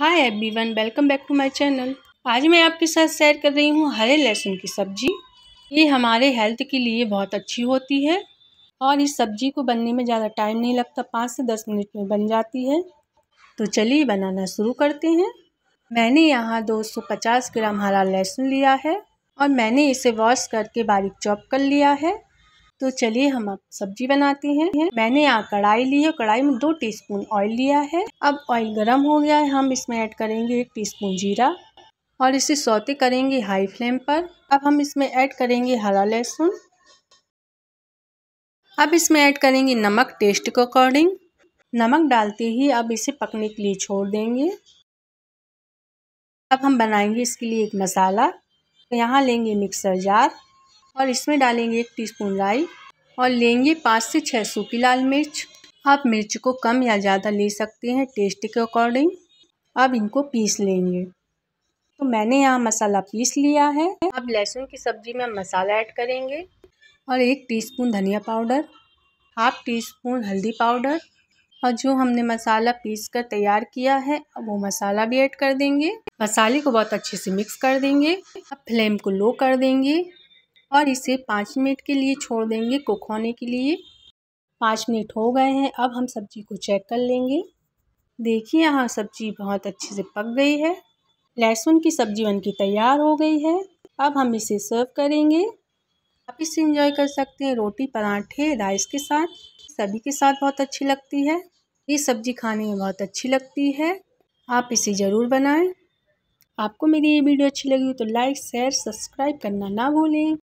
hi everyone welcome back to my channel आज मैं आपके साथ शेयर कर रही हूँ हरे लहसुन की सब्ज़ी ये हमारे हेल्थ के लिए बहुत अच्छी होती है और इस सब्ज़ी को बनने में ज़्यादा टाइम नहीं लगता पाँच से दस मिनट में बन जाती है तो चलिए बनाना शुरू करते हैं मैंने यहाँ दो ग्राम हरा लहसुन लिया है और मैंने इसे वॉश करके बारीक चॉप कर लिया है तो चलिए हम अब सब्जी बनाते हैं मैंने यहाँ कढ़ाई ली है कढ़ाई में दो टीस्पून ऑयल लिया है अब ऑयल गर्म हो गया है हम इसमें ऐड करेंगे एक टीस्पून जीरा और इसे सौते करेंगे हाई फ्लेम पर अब हम इसमें ऐड करेंगे हरा लहसुन अब इसमें ऐड करेंगे नमक टेस्ट के अकॉर्डिंग नमक डालते ही अब इसे पकने के लिए छोड़ देंगे अब हम बनाएंगे इसके लिए एक मसाला यहाँ लेंगे मिक्सर जार और इसमें डालेंगे एक टीस्पून राई और लेंगे पाँच से छः सूखी लाल मिर्च आप मिर्च को कम या ज़्यादा ले सकते हैं टेस्ट के अकॉर्डिंग अब इनको पीस लेंगे तो मैंने यहाँ मसाला पीस लिया है अब लहसुन की सब्ज़ी में मसाला ऐड करेंगे और एक टीस्पून धनिया पाउडर हाफ टी स्पून हल्दी पाउडर और जो हमने मसाला पीस कर तैयार किया है अब वो मसाला भी ऐड कर देंगे मसाले को बहुत अच्छे से मिक्स कर देंगे अब फ्लेम को लो कर देंगे और इसे पाँच मिनट के लिए छोड़ देंगे कुक होने के लिए पाँच मिनट हो गए हैं अब हम सब्ज़ी को चेक कर लेंगे देखिए यहाँ सब्ज़ी बहुत अच्छे से पक गई है लहसुन की सब्ज़ी बन के तैयार हो गई है अब हम इसे सर्व करेंगे आप इसे इंजॉय कर सकते हैं रोटी पराठे राइस के साथ सभी के साथ बहुत अच्छी लगती है ये सब्ज़ी खाने में बहुत अच्छी लगती है आप इसे ज़रूर बनाएं आपको मेरी ये वीडियो अच्छी लगी हो तो लाइक शेयर सब्सक्राइब करना ना भूलें